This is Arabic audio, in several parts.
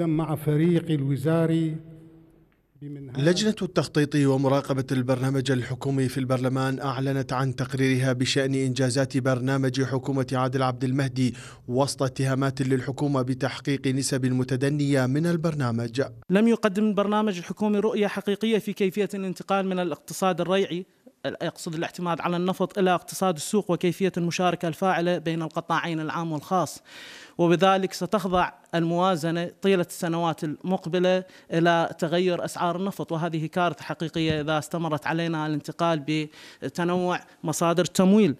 مع فريق الوزاري لجنة التخطيط ومراقبة البرنامج الحكومي في البرلمان أعلنت عن تقريرها بشأن إنجازات برنامج حكومة عادل عبد المهدي وسط اتهامات للحكومة بتحقيق نسب متدنية من البرنامج لم يقدم البرنامج الحكومي رؤية حقيقية في كيفية الانتقال من الاقتصاد الريعي يقصد الاعتماد على النفط إلى اقتصاد السوق وكيفية المشاركة الفاعلة بين القطاعين العام والخاص وبذلك ستخضع الموازنة طيلة السنوات المقبلة إلى تغير أسعار النفط وهذه كارثة حقيقية إذا استمرت علينا الانتقال بتنوع مصادر التمويل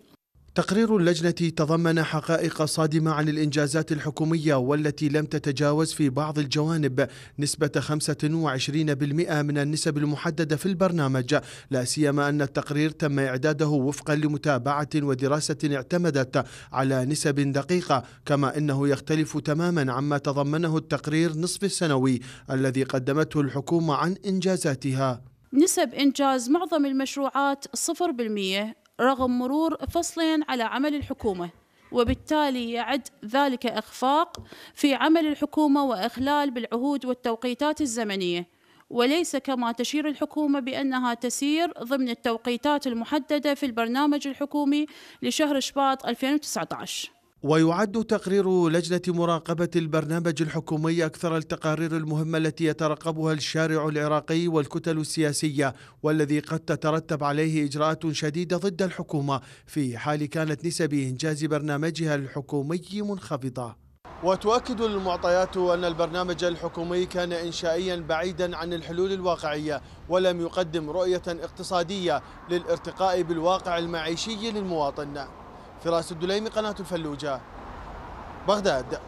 تقرير اللجنة تضمن حقائق صادمة عن الإنجازات الحكومية والتي لم تتجاوز في بعض الجوانب نسبة 25% من النسب المحددة في البرنامج لا سيما أن التقرير تم إعداده وفقا لمتابعة ودراسة اعتمدت على نسب دقيقة كما أنه يختلف تماما عما تضمنه التقرير نصف السنوي الذي قدمته الحكومة عن إنجازاتها نسب إنجاز معظم المشروعات 0% رغم مرور فصلين على عمل الحكومة وبالتالي يعد ذلك إخفاق في عمل الحكومة وإخلال بالعهود والتوقيتات الزمنية وليس كما تشير الحكومة بأنها تسير ضمن التوقيتات المحددة في البرنامج الحكومي لشهر شباط 2019 ويعد تقرير لجنة مراقبة البرنامج الحكومي أكثر التقارير المهمة التي يترقبها الشارع العراقي والكتل السياسية والذي قد تترتب عليه إجراءات شديدة ضد الحكومة في حال كانت نسب إنجاز برنامجها الحكومي منخفضة وتؤكد المعطيات أن البرنامج الحكومي كان إنشائيا بعيدا عن الحلول الواقعية ولم يقدم رؤية اقتصادية للارتقاء بالواقع المعيشي للمواطن فراس الدليمي قناة الفلوجة بغداد